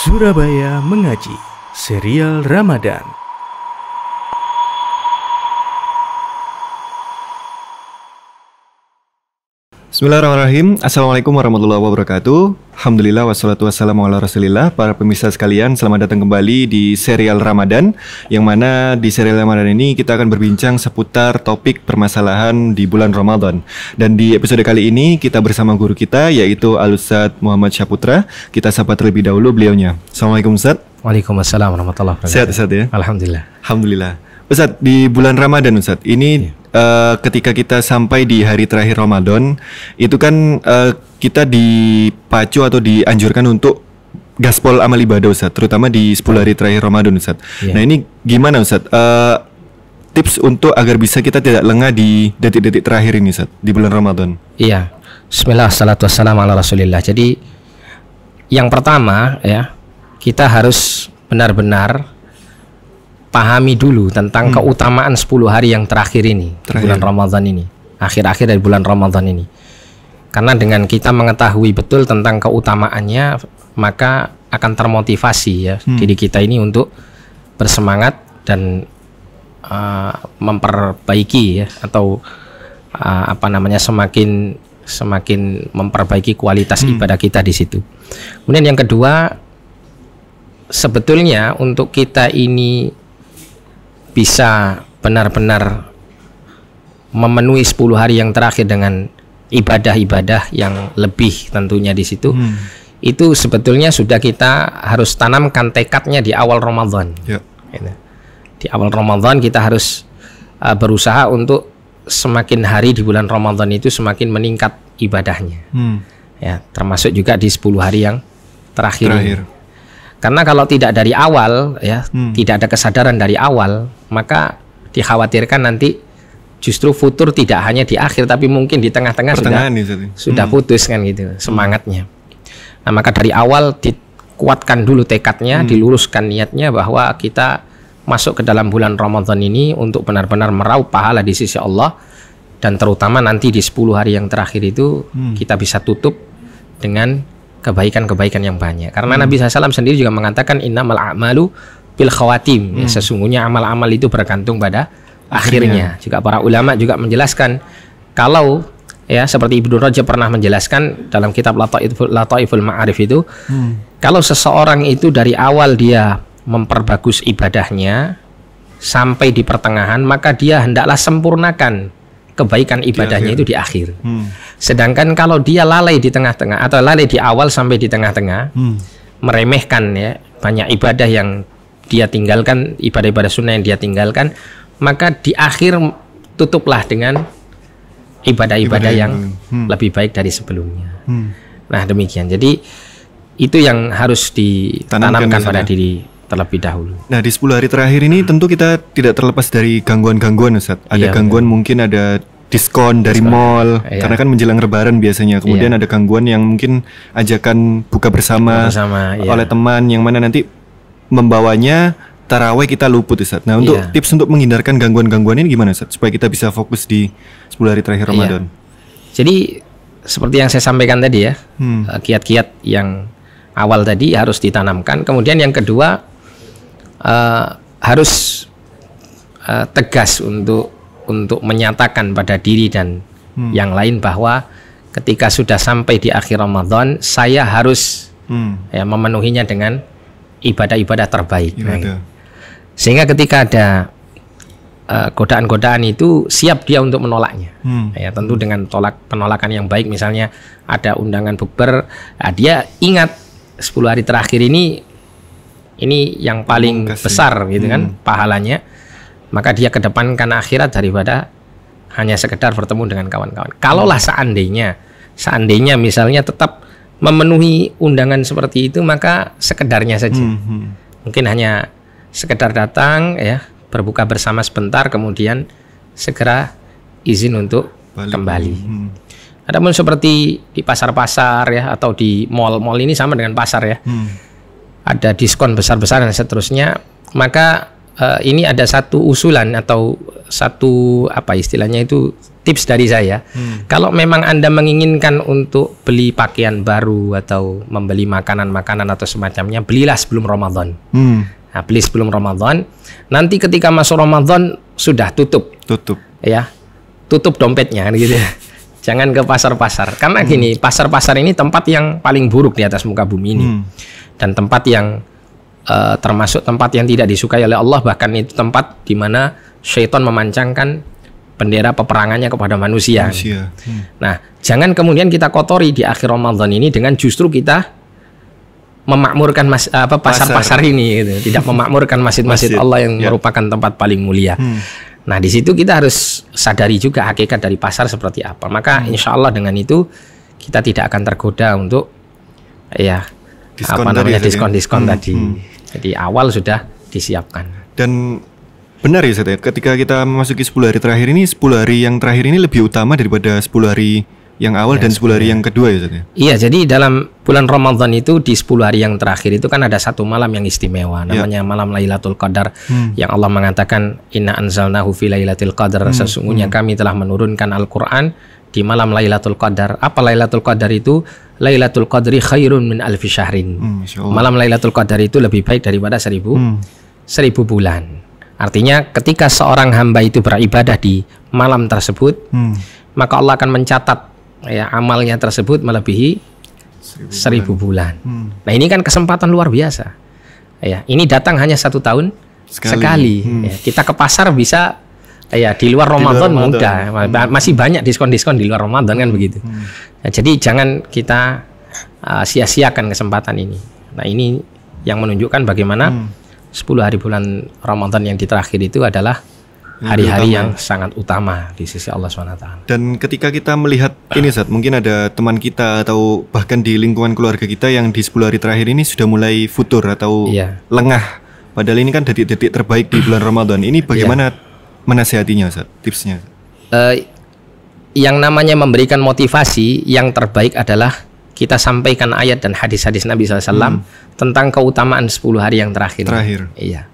Surabaya Mengaji Serial Ramadan Bismillahirrahmanirrahim Assalamualaikum warahmatullahi wabarakatuh Alhamdulillah wassalatu wassalamu ala rasulillah Para pemirsa sekalian selamat datang kembali di serial Ramadan Yang mana di serial Ramadan ini kita akan berbincang seputar topik permasalahan di bulan Ramadan Dan di episode kali ini kita bersama guru kita yaitu Alusad Muhammad Syaputra Kita sapa terlebih dahulu beliaunya Assalamualaikum Ustaz Waalaikumsalam warahmatullahi wabarakatuh Sehat Ustaz ya Alhamdulillah Alhamdulillah Ustaz di bulan Ramadan Ustaz ini ya uh, ketika kita sampai di hari terakhir Ramadan itu kan uh, kita dipacu atau dianjurkan untuk gaspol amal ibadah Ustaz, terutama di 10 hari terakhir Ramadan Ustaz. Yeah. Nah, ini gimana Ustaz? Uh, tips untuk agar bisa kita tidak lengah di detik-detik terakhir ini Ustaz, di bulan Ramadan. Iya. Bismillah, salatu wassalamu ala Jadi yang pertama ya, kita harus benar-benar pahami dulu tentang hmm. keutamaan 10 hari yang terakhir ini terakhir. bulan Ramadan ini akhir-akhir dari bulan Ramadan ini karena dengan kita mengetahui betul tentang keutamaannya maka akan termotivasi ya hmm. diri kita ini untuk bersemangat dan uh, memperbaiki ya atau uh, apa namanya semakin semakin memperbaiki kualitas hmm. ibadah kita di situ. Kemudian yang kedua sebetulnya untuk kita ini bisa benar-benar memenuhi 10 hari yang terakhir dengan ibadah-ibadah yang lebih tentunya di situ. Hmm. Itu sebetulnya sudah kita harus tanamkan tekadnya di awal Ramadan. Ya. Gitu. Di awal Ramadan kita harus uh, berusaha untuk semakin hari di bulan Ramadan itu semakin meningkat ibadahnya. Hmm. Ya, termasuk juga di 10 hari yang terakhir. terakhir. Karena kalau tidak dari awal ya, hmm. tidak ada kesadaran dari awal, maka dikhawatirkan nanti justru futur tidak hanya di akhir tapi mungkin di tengah-tengah sudah sudah hmm. putus kan gitu hmm. semangatnya. Nah, maka dari awal dikuatkan dulu tekadnya, hmm. diluruskan niatnya bahwa kita masuk ke dalam bulan Ramadan ini untuk benar-benar meraup pahala di sisi Allah dan terutama nanti di 10 hari yang terakhir itu hmm. kita bisa tutup dengan kebaikan-kebaikan yang banyak. Karena hmm. Nabi SAW sendiri juga mengatakan innamal a'malu bil khawatim. Ya, hmm. Ya, sesungguhnya amal-amal itu bergantung pada akhirnya. akhirnya. Juga para ulama juga menjelaskan kalau ya seperti Ibnu Rajab pernah menjelaskan dalam kitab Lataiful, Lataiful Ma'arif itu hmm. kalau seseorang itu dari awal dia memperbagus ibadahnya sampai di pertengahan maka dia hendaklah sempurnakan kebaikan ibadahnya di itu di akhir. Hmm. Sedangkan kalau dia lalai di tengah-tengah atau lalai di awal sampai di tengah-tengah, hmm. meremehkan ya banyak ibadah yang dia tinggalkan, ibadah-ibadah sunnah yang dia tinggalkan, maka di akhir tutuplah dengan ibadah-ibadah yang, yang hmm. lebih baik dari sebelumnya. Hmm. Nah demikian. Jadi itu yang harus ditanamkan ya, pada ya? diri terlebih dahulu. Nah, di 10 hari terakhir ini tentu kita tidak terlepas dari gangguan-gangguan Ustaz. Ada ya, gangguan mungkin ada diskon dari diskon. mall iya. karena kan menjelang lebaran biasanya kemudian iya. ada gangguan yang mungkin ajakan buka bersama, buka bersama iya. oleh teman yang mana nanti membawanya taraweh kita luput Ustaz. Nah, untuk iya. tips untuk menghindarkan gangguan-gangguan ini gimana Ustaz supaya kita bisa fokus di 10 hari terakhir iya. Ramadan. Iya. Jadi seperti yang saya sampaikan tadi ya, hmm. Eh, kiat-kiat hmm. yang awal tadi harus ditanamkan. Kemudian yang kedua uh, harus uh, tegas untuk untuk menyatakan pada diri dan hmm. yang lain bahwa ketika sudah sampai di akhir Ramadan saya harus hmm. ya, memenuhinya dengan ibadah-ibadah terbaik. Ibadah. Iya, nah, sehingga ketika ada eh, godaan-godaan uh, itu siap dia untuk menolaknya. Hmm. Ya, tentu dengan tolak penolakan yang baik misalnya ada undangan bukber, nah dia ingat 10 hari terakhir ini ini yang paling iya. besar gitu kan, hmm. kan pahalanya maka dia kedepankan akhirat daripada hanya sekedar bertemu dengan kawan-kawan. Kalaulah seandainya, seandainya misalnya tetap memenuhi undangan seperti itu, maka sekedarnya saja. Hmm, -hmm. Mungkin hanya sekedar datang ya, berbuka bersama sebentar kemudian segera izin untuk Balik. kembali. Hmm. Adapun seperti di pasar-pasar ya atau di mall-mall ini sama dengan pasar ya. Hmm. Ada diskon besar-besaran dan seterusnya, maka uh, ini ada satu usulan atau satu apa istilahnya itu tips dari saya. Hmm. Kalau memang Anda menginginkan untuk beli pakaian baru atau membeli makanan-makanan atau semacamnya, belilah sebelum Ramadan. Hmm. Nah, beli sebelum Ramadan. Nanti ketika masuk Ramadan sudah tutup. Tutup. Ya. Tutup dompetnya gitu. Jangan ke pasar-pasar. Karena hmm. gini, pasar-pasar ini tempat yang paling buruk di atas muka bumi ini. Hmm. Dan tempat yang uh, termasuk tempat yang tidak disukai oleh Allah bahkan itu tempat di mana syaitan memancangkan bendera peperangannya kepada manusia. manusia. Hmm. Nah, jangan kemudian kita kotori di akhir Ramadan ini dengan justru kita memakmurkan mas, apa pasar-pasar ini gitu. tidak memakmurkan masjid-masjid Allah yang ya. merupakan tempat paling mulia. Hmm. Nah, di situ kita harus sadari juga hakikat dari pasar seperti apa. Maka hmm. insya Allah dengan itu kita tidak akan tergoda untuk ya diskon apa namanya diskon-diskon tadi, hmm, tadi. Hmm. Jadi awal sudah disiapkan. Dan benar ya saya ketika kita memasuki 10 hari terakhir ini, 10 hari yang terakhir ini lebih utama daripada 10 hari yang awal ya, dan 10 hari yang kedua ya Ustaz ya? Iya, jadi dalam bulan Ramadan itu di 10 hari yang terakhir itu kan ada satu malam yang istimewa ya. namanya ya. malam Lailatul Qadar hmm. yang Allah mengatakan inna anzalnahu fi lailatul qadar hmm. sesungguhnya hmm. kami telah menurunkan Al-Qur'an di malam Lailatul Qadar. Apa Lailatul Qadar itu? Lailatul Qadri khairun min alfi syahrin. Hmm, malam Lailatul Qadar itu lebih baik daripada seribu hmm. seribu bulan. Artinya ketika seorang hamba itu beribadah di malam tersebut, hmm. maka Allah akan mencatat ya amalnya tersebut melebihi seribu, seribu bulan. bulan. Hmm. Nah ini kan kesempatan luar biasa. Ya, ini datang hanya satu tahun sekali. sekali. Hmm. Ya, kita ke pasar bisa ya di luar Ramadan, mudah hmm. masih banyak diskon-diskon di luar Ramadan kan begitu hmm. nah, jadi jangan kita uh, sia-siakan kesempatan ini nah ini yang menunjukkan bagaimana hmm. 10 hari bulan Ramadan yang di terakhir itu adalah hari-hari yang sangat utama di sisi Allah SWT. Dan ketika kita melihat ini saat mungkin ada teman kita atau bahkan di lingkungan keluarga kita yang di 10 hari terakhir ini sudah mulai futur atau iya. lengah. Padahal ini kan detik-detik terbaik di bulan Ramadan. Ini iya. bagaimana menasihatinya Ustaz? Tipsnya? Uh, yang namanya memberikan motivasi yang terbaik adalah kita sampaikan ayat dan hadis-hadis Nabi SAW hmm. tentang keutamaan 10 hari yang terakhir. Terakhir. Iya.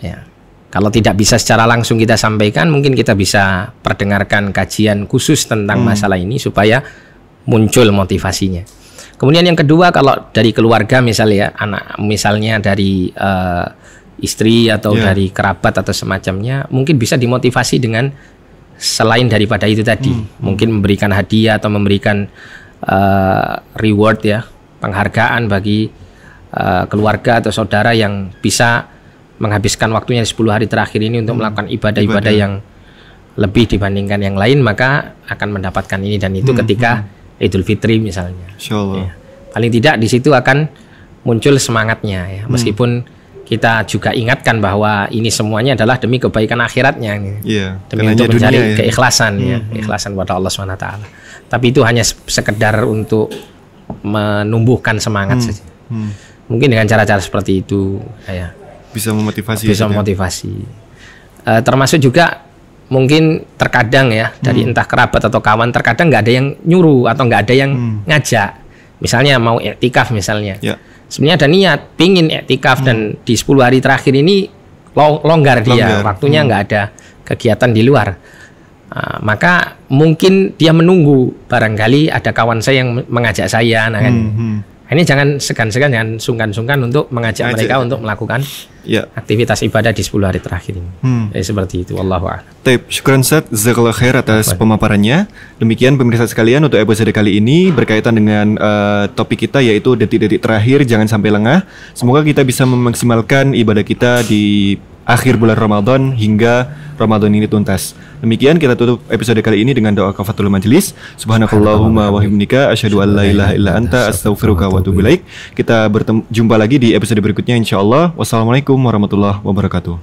Ya. Kalau tidak bisa secara langsung kita sampaikan, mungkin kita bisa perdengarkan kajian khusus tentang hmm. masalah ini supaya muncul motivasinya. Kemudian yang kedua, kalau dari keluarga misalnya, anak misalnya dari uh, istri atau yeah. dari kerabat atau semacamnya mungkin bisa dimotivasi dengan selain daripada itu tadi hmm. hmm. mungkin memberikan hadiah atau memberikan uh, reward ya penghargaan bagi uh, keluarga atau saudara yang bisa menghabiskan waktunya 10 hari terakhir ini untuk hmm. melakukan ibadah-ibadah yang lebih dibandingkan yang lain maka akan mendapatkan ini dan itu hmm. ketika hmm. hmm. Idul Fitri misalnya. Ya. Paling tidak di situ akan muncul semangatnya ya hmm. meskipun hmm kita juga ingatkan bahwa ini semuanya adalah demi kebaikan akhiratnya Iya. demi untuk mencari ya. keikhlasan ya. hmm, ya keikhlasan kepada Allah Allah swt tapi itu hanya sekedar untuk menumbuhkan semangat hmm, saja hmm. mungkin dengan cara-cara seperti itu ya bisa memotivasi ya, bisa ya, memotivasi uh, termasuk juga mungkin terkadang ya hmm. dari entah kerabat atau kawan terkadang nggak ada yang nyuruh atau nggak ada yang hmm. ngajak misalnya mau etikaf misalnya yeah sebenarnya ada niat pingin etikaf hmm. dan di 10 hari terakhir ini long, longgar, longgar dia waktunya hmm. nggak hmm. ada kegiatan di luar uh, maka mungkin dia menunggu barangkali ada kawan saya yang mengajak saya nah kan hmm, hmm. Nah, ini jangan segan-segan, jangan sungkan-sungkan untuk mengajak Ajak. mereka untuk melakukan ya. aktivitas ibadah di 10 hari terakhir ini. Hmm. Jadi ya, seperti itu, Allah Taib, syukran set jazakallah khair atas Baik. pemaparannya. Demikian pemirsa sekalian untuk episode kali ini berkaitan dengan uh, topik kita yaitu detik-detik terakhir, jangan sampai lengah. Semoga kita bisa memaksimalkan ibadah kita di akhir bulan Ramadan hingga Ramadan ini tuntas. Demikian kita tutup episode kali ini dengan doa kafatul majelis. Subhanakallahumma wa bihamdika asyhadu an la ilaha illa anta astaghfiruka wa atubu ilaik. Kita bertemu jumpa lagi di episode berikutnya insyaallah. Wassalamualaikum warahmatullahi wabarakatuh.